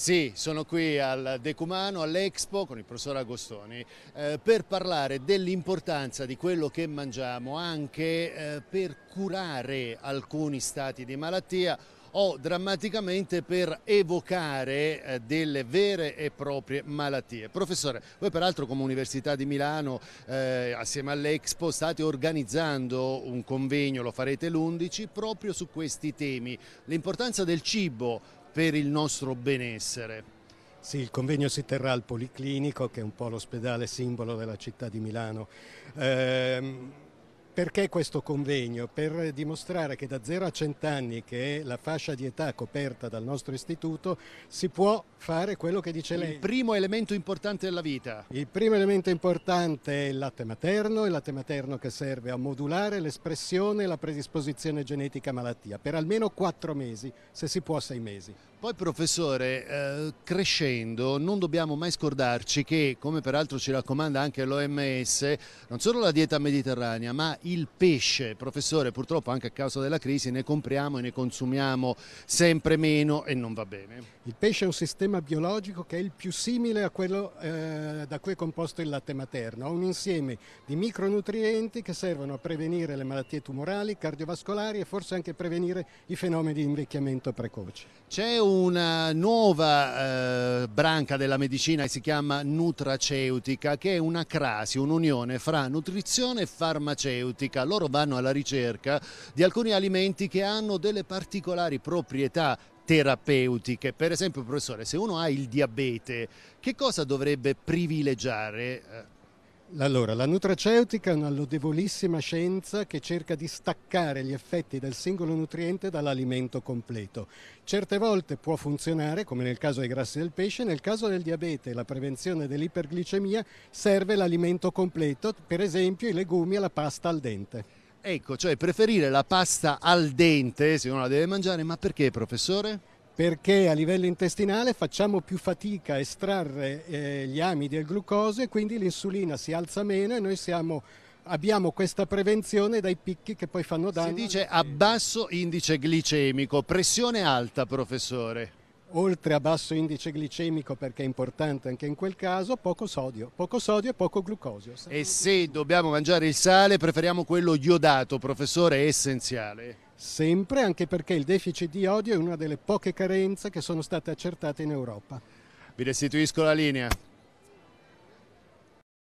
Sì, sono qui al Decumano, all'Expo con il professor Agostoni eh, per parlare dell'importanza di quello che mangiamo anche eh, per curare alcuni stati di malattia o drammaticamente per evocare eh, delle vere e proprie malattie. Professore, voi peraltro come Università di Milano eh, assieme all'Expo state organizzando un convegno, lo farete l'11, proprio su questi temi, l'importanza del cibo per il nostro benessere. Sì, il convegno si terrà al Policlinico, che è un po' l'ospedale simbolo della città di Milano. Eh, perché questo convegno? Per dimostrare che da 0 a 100 anni, che è la fascia di età coperta dal nostro istituto, si può fare quello che dice lei. Il primo elemento importante della vita. Il primo elemento importante è il latte materno, il latte materno che serve a modulare l'espressione e la predisposizione genetica malattia, per almeno 4 mesi, se si può 6 mesi. Poi professore, eh, crescendo non dobbiamo mai scordarci che, come peraltro ci raccomanda anche l'OMS, non solo la dieta mediterranea, ma il pesce, professore, purtroppo anche a causa della crisi ne compriamo e ne consumiamo sempre meno e non va bene. Il pesce è un sistema biologico che è il più simile a quello eh, da cui è composto il latte materno, ha un insieme di micronutrienti che servono a prevenire le malattie tumorali, cardiovascolari e forse anche prevenire i fenomeni di invecchiamento precoce. C'è una nuova eh, branca della medicina che si chiama nutraceutica, che è una crasi, un'unione fra nutrizione e farmaceutica. Loro vanno alla ricerca di alcuni alimenti che hanno delle particolari proprietà terapeutiche. Per esempio, professore, se uno ha il diabete, che cosa dovrebbe privilegiare? Eh, allora, la nutraceutica è una lodevolissima scienza che cerca di staccare gli effetti del singolo nutriente dall'alimento completo. Certe volte può funzionare, come nel caso dei grassi del pesce, nel caso del diabete e la prevenzione dell'iperglicemia serve l'alimento completo, per esempio i legumi e la pasta al dente. Ecco, cioè preferire la pasta al dente se uno la deve mangiare, ma perché professore? perché a livello intestinale facciamo più fatica a estrarre eh, gli amidi e il glucosio e quindi l'insulina si alza meno e noi siamo abbiamo questa prevenzione dai picchi che poi fanno danno. Si dice a basso indice glicemico, pressione alta professore. Oltre a basso indice glicemico, perché è importante anche in quel caso, poco sodio, poco sodio e poco glucosio. E se dobbiamo mangiare il sale, preferiamo quello iodato, professore, è essenziale sempre, anche perché il deficit di odio è una delle poche carenze che sono state accertate in Europa. Vi restituisco la linea.